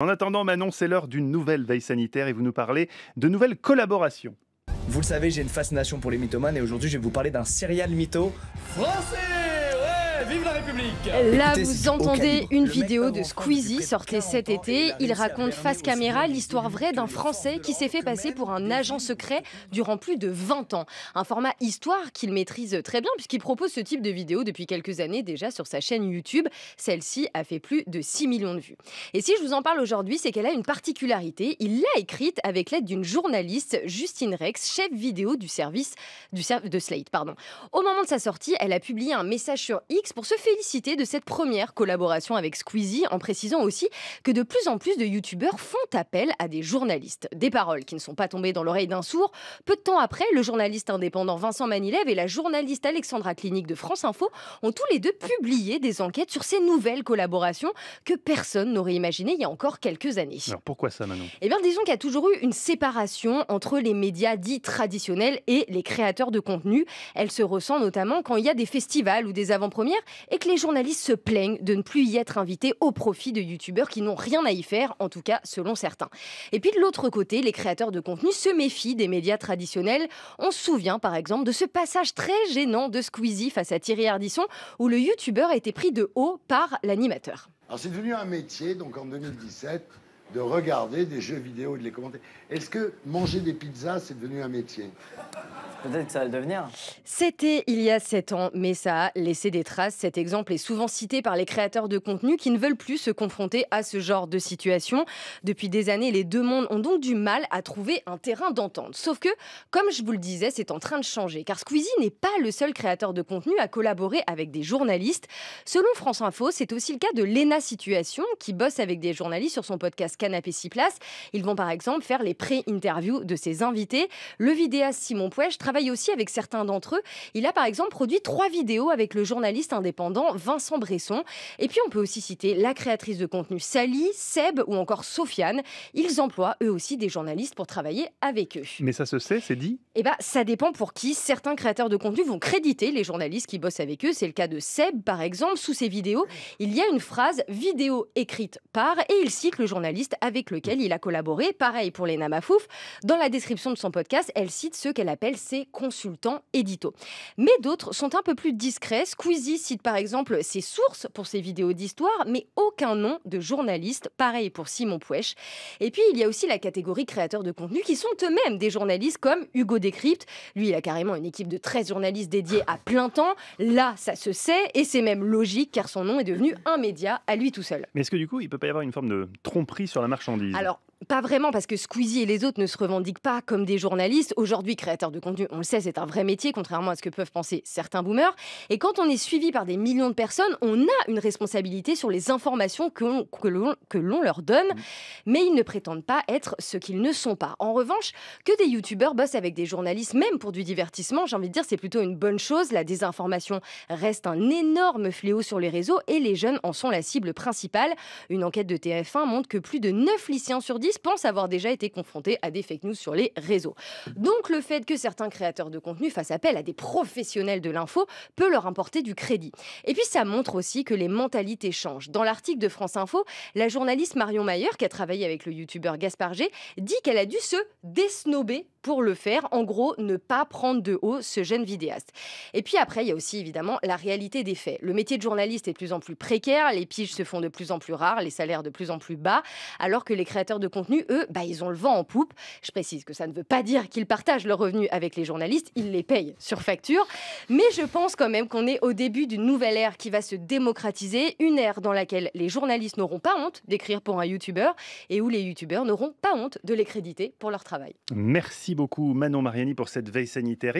En attendant, Manon, c'est l'heure d'une nouvelle veille sanitaire et vous nous parlez de nouvelles collaborations. Vous le savez, j'ai une fascination pour les mythomanes et aujourd'hui je vais vous parler d'un serial mytho français Là, vous entendez une vidéo de Squeezie sortie cet été. Il raconte face caméra l'histoire vraie d'un Français qui s'est fait passer pour un agent secret durant plus de 20 ans. Un format histoire qu'il maîtrise très bien puisqu'il propose ce type de vidéo depuis quelques années déjà sur sa chaîne YouTube. Celle-ci a fait plus de 6 millions de vues. Et si je vous en parle aujourd'hui, c'est qu'elle a une particularité. Il l'a écrite avec l'aide d'une journaliste, Justine Rex, chef vidéo du service de Slate. Pardon. Au moment de sa sortie, elle a publié un message sur X pour se féliciter de cette première collaboration avec Squeezie en précisant aussi que de plus en plus de youtubeurs font appel à des journalistes. Des paroles qui ne sont pas tombées dans l'oreille d'un sourd. Peu de temps après, le journaliste indépendant Vincent Manilève et la journaliste Alexandra Clinique de France Info ont tous les deux publié des enquêtes sur ces nouvelles collaborations que personne n'aurait imaginées il y a encore quelques années. Alors pourquoi ça Manon Eh bien disons qu'il y a toujours eu une séparation entre les médias dits traditionnels et les créateurs de contenu. Elle se ressent notamment quand il y a des festivals ou des avant-premières et que les journalistes se plaignent de ne plus y être invités au profit de youtubeurs qui n'ont rien à y faire, en tout cas selon certains. Et puis de l'autre côté, les créateurs de contenu se méfient des médias traditionnels. On se souvient par exemple de ce passage très gênant de Squeezie face à Thierry Ardisson où le youtubeur a été pris de haut par l'animateur. c'est devenu un métier, donc en 2017, de regarder des jeux vidéo et de les commenter. Est-ce que manger des pizzas, c'est devenu un métier Peut-être que ça va le devenir. C'était il y a sept ans, mais ça a laissé des traces. Cet exemple est souvent cité par les créateurs de contenu qui ne veulent plus se confronter à ce genre de situation. Depuis des années, les deux mondes ont donc du mal à trouver un terrain d'entente. Sauf que, comme je vous le disais, c'est en train de changer, car Squeezie n'est pas le seul créateur de contenu à collaborer avec des journalistes. Selon France Info, c'est aussi le cas de Lena Situation, qui bosse avec des journalistes sur son podcast Canapé 6 places. Ils vont par exemple faire les pré-interviews de ses invités. Le vidéaste Simon Pouèche travaille aussi avec certains d'entre eux. Il a par exemple produit trois vidéos avec le journaliste indépendant Vincent Bresson. Et puis on peut aussi citer la créatrice de contenu Sally, Seb ou encore Sofiane. Ils emploient eux aussi des journalistes pour travailler avec eux. Mais ça se sait, c'est dit Eh bah, ça dépend pour qui. Certains créateurs de contenu vont créditer les journalistes qui bossent avec eux. C'est le cas de Seb, par exemple. Sous ses vidéos, il y a une phrase vidéo écrite par et il cite le journaliste avec lequel il a collaboré. Pareil pour les namafouf, Dans la description de son podcast, elle cite ceux qu'elle appelle ses consultants édito. Mais d'autres sont un peu plus discrets. Squeezie cite par exemple ses sources pour ses vidéos d'histoire, mais aucun nom de journaliste. Pareil pour Simon Pouèche. Et puis il y a aussi la catégorie créateurs de contenu qui sont eux-mêmes des journalistes comme Hugo Décrypte. Lui, il a carrément une équipe de 13 journalistes dédiés à plein temps. Là, ça se sait et c'est même logique car son nom est devenu un média à lui tout seul. Mais est-ce que du coup, il peut pas y avoir une forme de tromperie sur la marchandise. Alors, pas vraiment, parce que Squeezie et les autres ne se revendiquent pas comme des journalistes. Aujourd'hui, créateurs de contenu, on le sait, c'est un vrai métier, contrairement à ce que peuvent penser certains boomers. Et quand on est suivi par des millions de personnes, on a une responsabilité sur les informations que, que l'on leur donne, mm. mais ils ne prétendent pas être ce qu'ils ne sont pas. En revanche, que des youtubeurs bossent avec des journalistes, même pour du divertissement, j'ai envie de dire, c'est plutôt une bonne chose. La désinformation reste un énorme fléau sur les réseaux et les jeunes en sont la cible principale. Une enquête de TF1 montre que plus de 9 lycéens sur 10 pensent avoir déjà été confrontés à des fake news sur les réseaux. Donc le fait que certains créateurs de contenu fassent appel à des professionnels de l'info peut leur importer du crédit. Et puis ça montre aussi que les mentalités changent. Dans l'article de France Info, la journaliste Marion Mayer, qui a travaillé avec le youtubeur Gaspard G, dit qu'elle a dû se désnober pour le faire, en gros, ne pas prendre de haut ce jeune vidéaste. Et puis après, il y a aussi évidemment la réalité des faits. Le métier de journaliste est de plus en plus précaire, les piges se font de plus en plus rares, les salaires de plus en plus bas, alors que les créateurs de contenu contenu, eux, bah, ils ont le vent en poupe. Je précise que ça ne veut pas dire qu'ils partagent leurs revenus avec les journalistes, ils les payent sur facture. Mais je pense quand même qu'on est au début d'une nouvelle ère qui va se démocratiser, une ère dans laquelle les journalistes n'auront pas honte d'écrire pour un youtubeur et où les youtubeurs n'auront pas honte de les créditer pour leur travail. Merci beaucoup Manon Mariani pour cette veille sanitaire.